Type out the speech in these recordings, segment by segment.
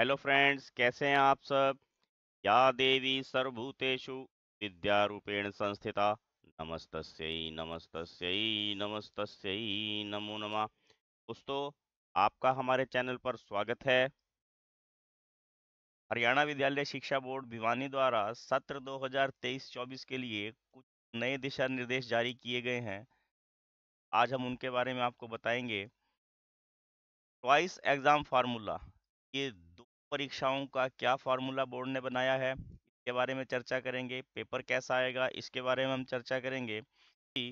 hello friends कैसे हैं आप सब या देवी सर्वभूतेषु विद्या रूपेण संस्थिता नमस्तस्यई नमस्तस्यई नमस्तस्यई नमो नमा दोस्तों आपका हमारे चैनल पर स्वागत है हरियाणा विद्यालय शिक्षा बोर्ड भिवानी द्वारा सत्र 2023-24 के लिए कुछ नए दिशा निर्देश जारी किए गए हैं आज हम उनके बारे में आपको बताएंगे ट्वाइस एग्ज़ाम फार्मूला ये परीक्षाओं का क्या फार्मूला बोर्ड ने बनाया है इसके बारे में चर्चा करेंगे पेपर कैसा आएगा इसके बारे में हम चर्चा करेंगे कि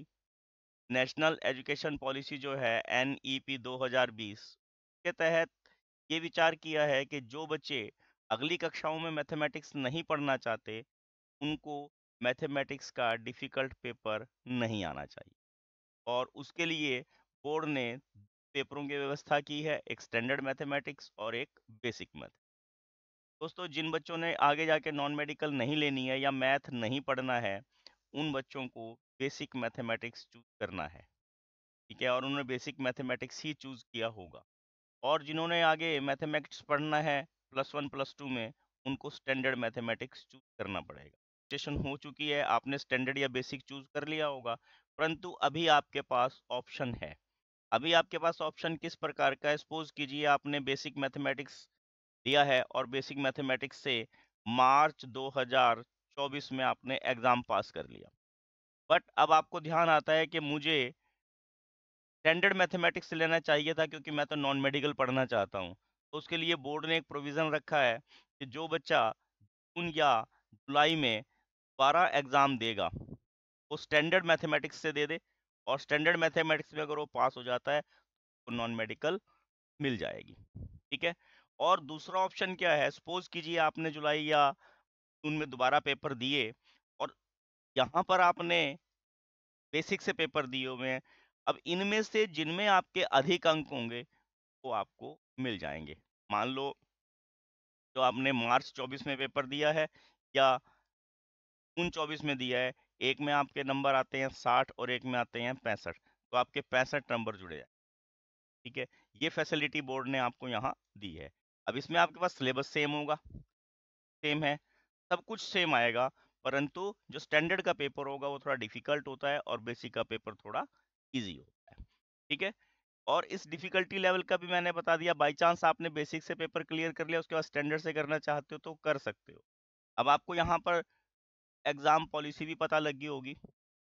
नेशनल एजुकेशन पॉलिसी जो है एन ई पी दो हजार बीस के तहत ये विचार किया है कि जो बच्चे अगली कक्षाओं में मैथमेटिक्स नहीं पढ़ना चाहते उनको मैथमेटिक्स का डिफ़िकल्ट पेपर नहीं आना चाहिए और उसके लिए बोर्ड ने पेपरों की व्यवस्था की है एक स्टैंडर्ड मैथमेटिक्स और एक बेसिक मैथ दोस्तों जिन बच्चों ने आगे जाके नॉन मेडिकल नहीं लेनी है या मैथ नहीं पढ़ना है उन बच्चों को बेसिक मैथमेटिक्स चूज करना है ठीक है और उन्होंने बेसिक मैथमेटिक्स ही चूज किया होगा और जिन्होंने आगे मैथमेटिक्स पढ़ना है प्लस वन प्लस टू में उनको स्टैंडर्ड मैथमेटिक्स चूज करना पड़ेगा स्टेशन हो चुकी है आपने स्टैंडर्ड या बेसिक चूज कर लिया होगा परंतु अभी आपके पास ऑप्शन है अभी आपके पास ऑप्शन किस प्रकार का है सपोज कीजिए आपने बेसिक मैथमेटिक्स दिया है और बेसिक मैथमेटिक्स से मार्च 2024 में आपने एग्ज़ाम पास कर लिया बट अब आपको ध्यान आता है कि मुझे स्टैंडर्ड मैथमेटिक्स लेना चाहिए था क्योंकि मैं तो नॉन मेडिकल पढ़ना चाहता हूँ तो उसके लिए बोर्ड ने एक प्रोविज़न रखा है कि जो बच्चा जून या जुलाई में दोबारा एग्ज़ाम देगा वो स्टैंडर्ड मैथमेटिक्स से दे दे और स्टैंडर्ड मैथमेटिक्स में अगर वो पास हो जाता है तो नॉन मेडिकल मिल जाएगी ठीक है और दूसरा ऑप्शन क्या है सपोज कीजिए आपने जुलाई या जून में दोबारा पेपर दिए और यहाँ पर आपने बेसिक से पेपर दिए हुए अब इनमें से जिनमें आपके अधिक अंक होंगे वो आपको मिल जाएंगे मान लो जो आपने मार्च 24 में पेपर दिया है या जून 24 में दिया है एक में आपके नंबर आते हैं 60 और एक में आते हैं पैंसठ तो आपके पैंसठ नंबर जुड़े जाए ठीक है ये फैसिलिटी बोर्ड ने आपको यहाँ दी है अब इसमें आपके पास सिलेबस सेम होगा सेम है सब कुछ सेम आएगा परंतु जो स्टैंडर्ड का पेपर होगा वो थोड़ा डिफिकल्ट होता है और बेसिक का पेपर थोड़ा ईजी होता है ठीक है और इस डिफिकल्टी लेवल का भी मैंने बता दिया बाई चांस आपने बेसिक से पेपर क्लियर कर लिया उसके बाद स्टैंडर्ड से करना चाहते हो तो कर सकते हो अब आपको यहाँ पर एग्ज़ाम पॉलिसी भी पता लगी होगी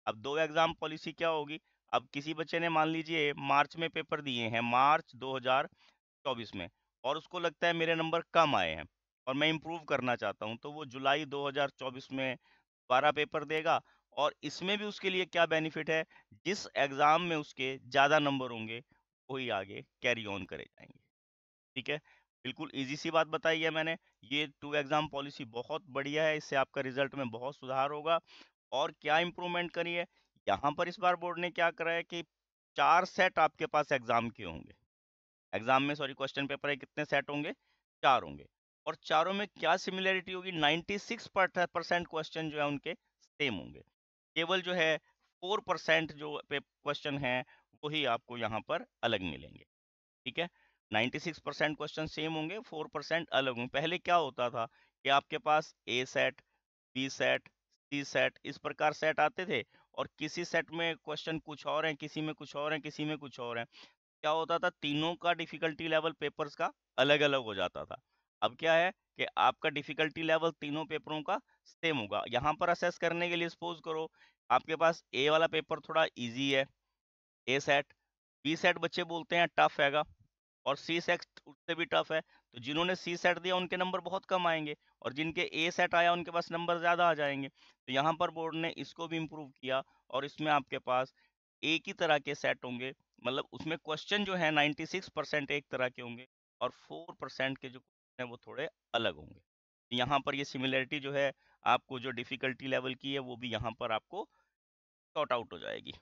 अब दो एग्ज़ाम पॉलिसी क्या होगी अब किसी बच्चे ने मान लीजिए मार्च में पेपर दिए हैं मार्च 2024 में और उसको लगता है मेरे नंबर कम आए हैं और मैं इम्प्रूव करना चाहता हूँ तो वो जुलाई 2024 में दोबारा पेपर देगा और इसमें भी उसके लिए क्या बेनिफिट है जिस एग्ज़ाम में उसके ज़्यादा नंबर होंगे वही आगे कैरी ऑन करे जाएंगे ठीक है बिल्कुल इजी सी बात बताई है मैंने ये टू एग्ज़ाम पॉलिसी बहुत बढ़िया है इससे आपका रिजल्ट में बहुत सुधार होगा और क्या इम्प्रूवमेंट करी है यहाँ पर इस बार बोर्ड ने क्या करा है कि चार सेट आपके पास एग्ज़ाम के होंगे एग्जाम में सॉरी क्वेश्चन पेपर है कितने सेट होंगे चार होंगे और चारों में क्या सिमिलैरिटी होगी 96 परसेंट क्वेश्चन जो है उनके सेम होंगे केवल जो है 4 परसेंट जो क्वेश्चन है वही आपको यहाँ पर अलग मिलेंगे ठीक है 96 परसेंट क्वेश्चन सेम होंगे 4 परसेंट अलग होंगे पहले क्या होता था कि आपके पास A set B set C set इस प्रकार सेट आते थे और किसी सेट में क्वेश्चन कुछ और हैं किसी में कुछ और हैं किसी में कुछ और हैं क्या होता था तीनों का डिफिकल्टी लेवल पेपर्स का अलग अलग हो जाता था अब क्या है कि आपका डिफिकल्टी लेवल तीनों पेपरों का सेम होगा यहाँ पर असेस करने के लिए सपोज करो आपके पास ए वाला पेपर थोड़ा इजी है ए सेट बी सेट बच्चे बोलते हैं टफ हैगा और सी सेट उससे भी टफ है तो जिन्होंने सी सेट दिया उनके नंबर बहुत कम आएंगे और जिनके ए सेट आया उनके पास नंबर ज़्यादा आ जाएंगे तो यहाँ पर बोर्ड ने इसको भी इम्प्रूव किया और इसमें आपके पास एक ही तरह के सेट होंगे मतलब उसमें क्वेश्चन जो है 96 परसेंट एक तरह के होंगे और 4 परसेंट के जो क्वेश्चन हैं वो थोड़े अलग होंगे यहाँ पर ये सिमिलरिटी जो है आपको जो डिफ़िकल्टी लेवल की है वो भी यहाँ पर आपको शॉर्ट आउट हो जाएगी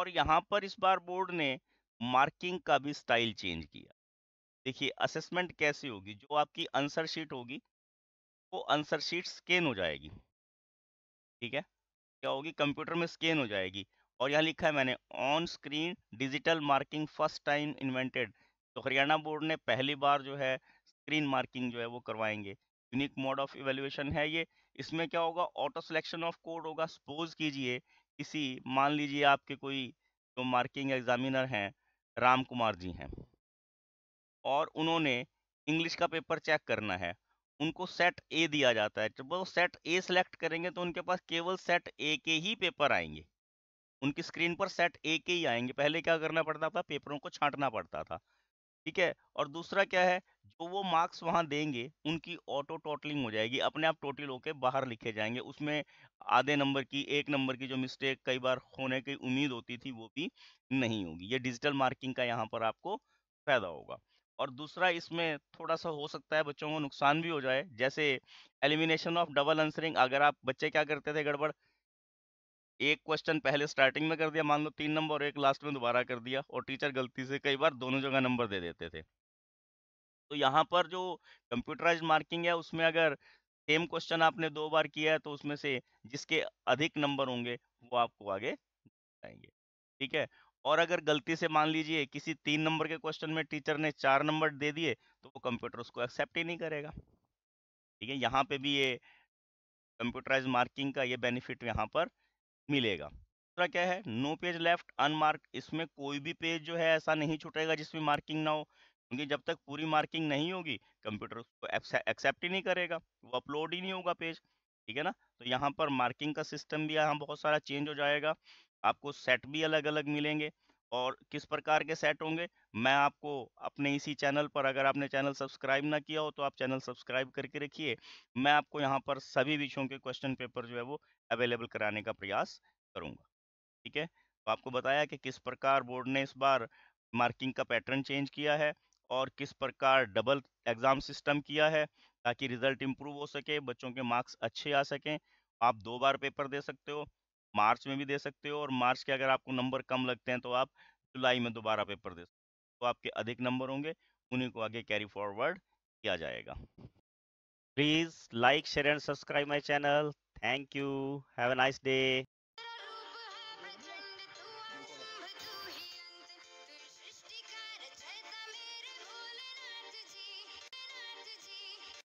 और यहाँ पर इस बार बोर्ड ने मार्किंग का भी स्टाइल चेंज किया देखिए असेसमेंट कैसे होगी जो आपकी आंसर शीट होगी वो आंसर शीट स्कैन हो जाएगी ठीक है क्या होगी कंप्यूटर में स्कैन हो जाएगी और यहाँ लिखा है मैंने on screen digital marking first time invented तो हरियाणा बोर्ड ने पहली बार जो है स्क्रीन मार्किंग जो है वो करवाएंगे यूनिक मोड ऑफ इवेल्युएशन है ये इसमें क्या होगा ऑटो सिलेक्शन ऑफ कोड होगा सपोज कीजिए किसी मान लीजिए आपके कोई जो तो मार्किंग एग्जामिनर हैं राम कुमार जी हैं और उन्होंने इंग्लिश का पेपर चेक करना है उनको सेट ए दिया जाता है जब वो सेट ए सेलेक्ट करेंगे तो उनके पास केवल सेट ए के ही पेपर आएंगे उनकी स्क्रीन पर सेट ए के ही आएंगे पहले क्या करना पड़ता था पेपरों को छांटना पड़ता था ठीक है और दूसरा क्या है जो वो मार्क्स वहाँ देंगे उनकी ऑटो टोटलिंग हो जाएगी अपने आप टोटल होकर बाहर लिखे जाएंगे उसमें आधे नंबर की एक नंबर की जो मिस्टेक कई बार होने की उम्मीद होती थी वो भी नहीं होगी ये डिजिटल मार्किंग का यहाँ पर आपको फायदा होगा और दूसरा इसमें थोड़ा सा हो सकता है बच्चों को नुकसान भी हो जाए जैसे एलिमिनेशन ऑफ डबल आंसरिंग अगर आप बच्चे क्या करते थे गड़बड़ एक क्वेश्चन पहले स्टार्टिंग में कर दिया मान लो तीन नंबर और एक लास्ट में दोबारा कर दिया और टीचर गलती से कई बार दोनों जगह नंबर दे देते थे तो यहाँ पर जो कंप्यूटराइज मार्किंग है उसमें अगर सेम क्वेश्चन आपने दो बार किया है तो उसमें से जिसके अधिक नंबर होंगे वो आपको आगे बताएंगे ठीक है और अगर गलती से मान लीजिए किसी तीन नंबर के क्वेश्चन में टीचर ने चार नंबर दे दिए तो वो कंप्यूटर उसको एक्सेप्ट ही नहीं करेगा ठीक है यहाँ पे भी ये कंप्यूटराइज मार्किंग का ये बेनिफिट यहाँ पर मिलेगा दूसरा क्या है नो पेज लेफ्ट अनमार्क इसमें कोई भी पेज जो है ऐसा नहीं छुटेगा जिसमें मार्किंग ना हो क्योंकि जब तक पूरी मार्किंग नहीं होगी कंप्यूटर उसको एक्सेप्ट ही नहीं करेगा वो अपलोड ही नहीं होगा पेज ठीक है ना तो यहाँ पर मार्किंग का सिस्टम भी यहाँ बहुत सारा चेंज हो जाएगा आपको सेट भी अलग अलग मिलेंगे और किस प्रकार के सेट होंगे मैं आपको अपने इसी चैनल पर अगर आपने चैनल सब्सक्राइब ना किया हो तो आप चैनल सब्सक्राइब करके रखिए मैं आपको यहाँ पर सभी विषयों के क्वेश्चन पेपर जो है वो अवेलेबल कराने का प्रयास करूँगा ठीक है तो आपको बताया कि किस प्रकार बोर्ड ने इस बार मार्किंग का पैटर्न चेंज किया है और किस प्रकार डबल एग्ज़ाम सिस्टम किया है ताकि रिजल्ट इम्प्रूव हो सके बच्चों के मार्क्स अच्छे आ सकें आप दो बार पेपर दे सकते हो मार्च में भी दे सकते हो और मार्च के अगर आपको नंबर कम लगते हैं तो आप जुलाई में दोबारा पेपर दे सकते हो तो आपके अधिक नंबर होंगे उन्हीं को आगे कैरी फॉरवर्ड किया जाएगा please like share and subscribe my channel thank you have a nice day